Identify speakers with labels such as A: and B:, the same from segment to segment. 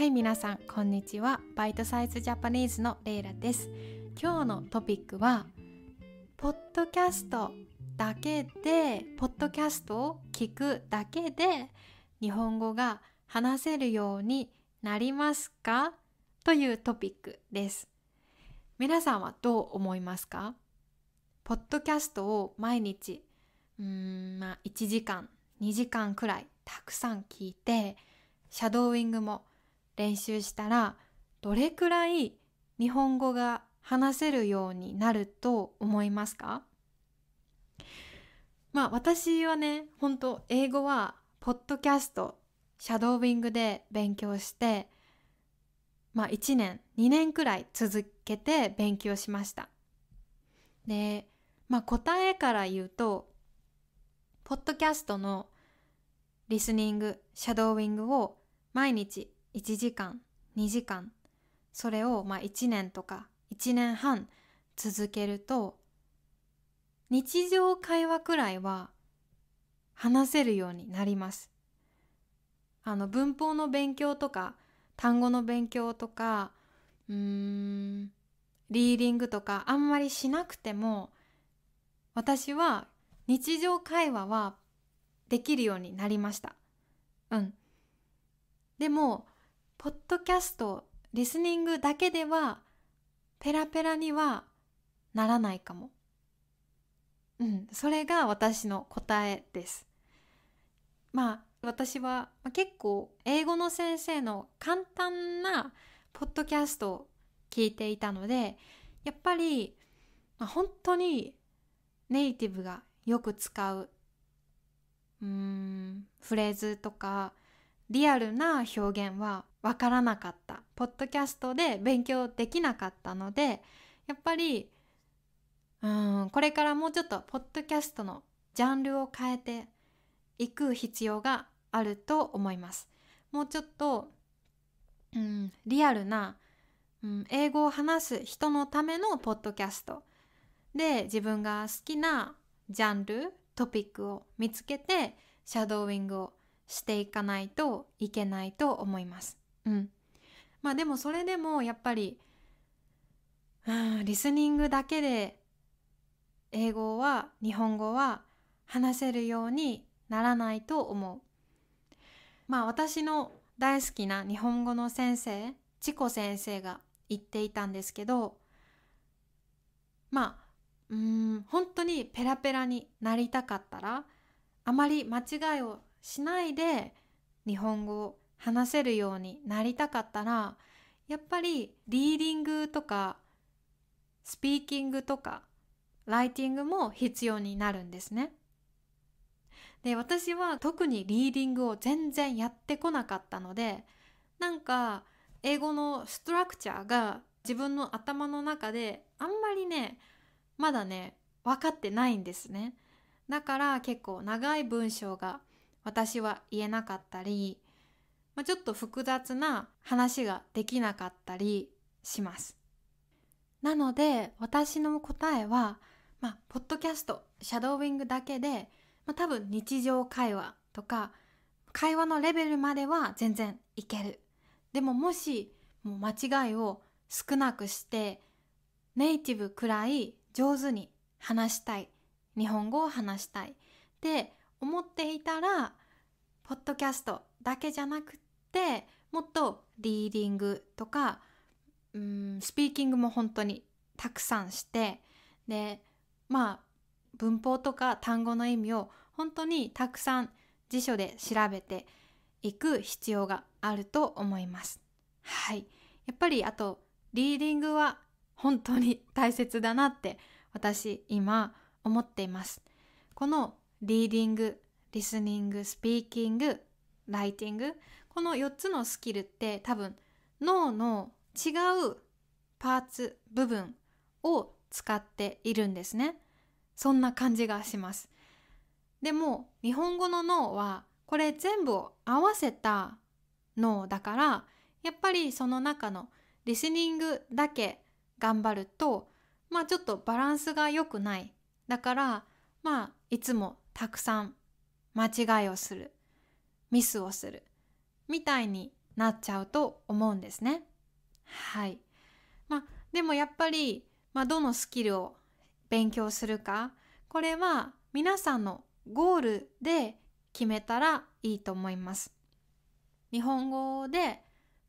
A: はい皆さんこんにちはバイトサイズジャパニーズのレイラです今日のトピックはポッドキャストだけでポッドキャストを聞くだけで日本語が話せるようになりますかというトピックです皆さんはどう思いますかポッドキャストを毎日うーんまあ1時間2時間くらいたくさん聞いてシャドーイングも練習したらどれくらい日本語が話せるようになると思いますかまあ私はね本当英語はポッドキャストシャドーイングで勉強してまあ1年2年くらい続けて勉強しましたでまあ答えから言うとポッドキャストのリスニングシャドーイングを毎日1時間2時間それをまあ1年とか1年半続けると日常会話くらいは話せるようになります。あの文法の勉強とか単語の勉強とかうーんリーディングとかあんまりしなくても私は日常会話はできるようになりました。うん。でもポッドキャストリスニングだけではペラペラにはならないかも。うん、それが私の答えです。まあ私は結構英語の先生の簡単なポッドキャストを聞いていたのでやっぱり、まあ、本当にネイティブがよく使ううーんフレーズとかリアルな表現はわからなかったポッドキャストで勉強できなかったのでやっぱりうんこれからもうちょっとポッドキャストのジャンルを変えていく必要があると思います。もうちょっと、うん、リアルな、うん、英語を話す人のためのポッドキャストで自分が好きなジャンルトピックを見つけてシャドーイングをしていかないといけないと思います。うん、まあでもそれでもやっぱり、うん、リスニングだけで英語は日本語は話せるようにならないと思う。まあ私の大好きな日本語の先生チコ先生が言っていたんですけどまあうん本当にペラペラになりたかったらあまり間違いをしないで日本語を話せるようになりたかったらやっぱりリーディングとかスピーキングとかライティングも必要になるんですね。で私は特にリーディングを全然やってこなかったのでなんか英語のストラクチャーが自分の頭の中であんまりねまだね分かってないんですねだから結構長い文章が私は言えなかったり、まあ、ちょっと複雑な話ができなかったりします。なので私の答えは、まあ、ポッドキャストシャドーィングだけで、まあ、多分日常会話とか会話のレベルまでは全然いける。でももしもう間違いを少なくしてネイティブくらい上手に話したい日本語を話したいで思っていたらポッドキャストだけじゃなくってもっとリーディングとかうんスピーキングも本当にたくさんしてでまあ文法とか単語の意味を本当にたくさん辞書で調べていく必要があると思います。はい、やっぱりあとリーディングは本当に大切だなって私今思っています。このリーディングリスニングスピーキングライティングこの4つのスキルって多分脳の違うパーツ部分を使っているんですねそんな感じがしますでも日本語の脳はこれ全部を合わせた脳だからやっぱりその中のリスニングだけ頑張るとまあちょっとバランスが良くないだからまあいつもたくさん間違いをするミスをするみたいになっちゃうと思うんですね。はい、まあ、でもやっぱり、まあ、どのスキルを勉強するかこれは皆さんのゴールで決めたらいいと思います。日本語で、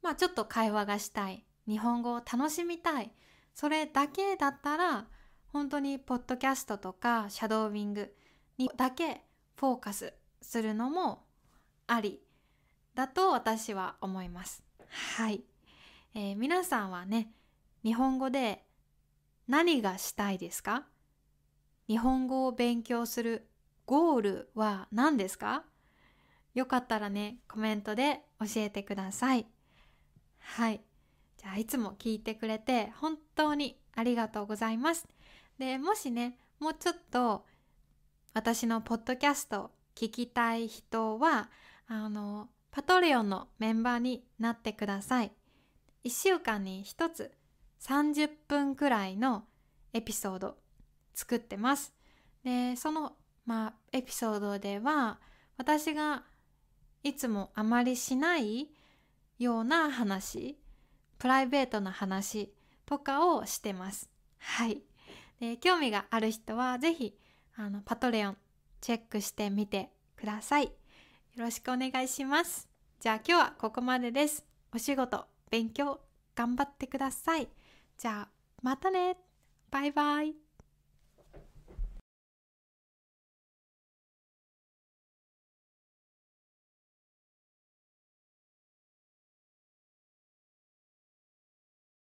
A: まあ、ちょっと会話がしたい日本語を楽しみたいそれだけだったら本当にポッドキャストとかシャドーウィングにだけフォーカスするのもありだと私は思います。はい、えー、皆さんはね日本語で何がしたいですか日本語を勉強するゴールは何ですかよかったらねコメントで教えてください。はいじゃあいつも聞いてくれて本当にありがとうございます。でもしねもうちょっと私のポッドキャスト聞きたい人はあのパトレオンのメンバーになってください1週間に1つ30分くらいのエピソード作ってますでその、まあ、エピソードでは私がいつもあまりしないような話プライベートな話とかをしてますはいで興味がある人は是非あのパトレオンチェックしてみてください。よろしくお願いします。じゃあ今日はここまでです。お仕事、勉強、頑張ってください。じゃあまたね。バイバイ。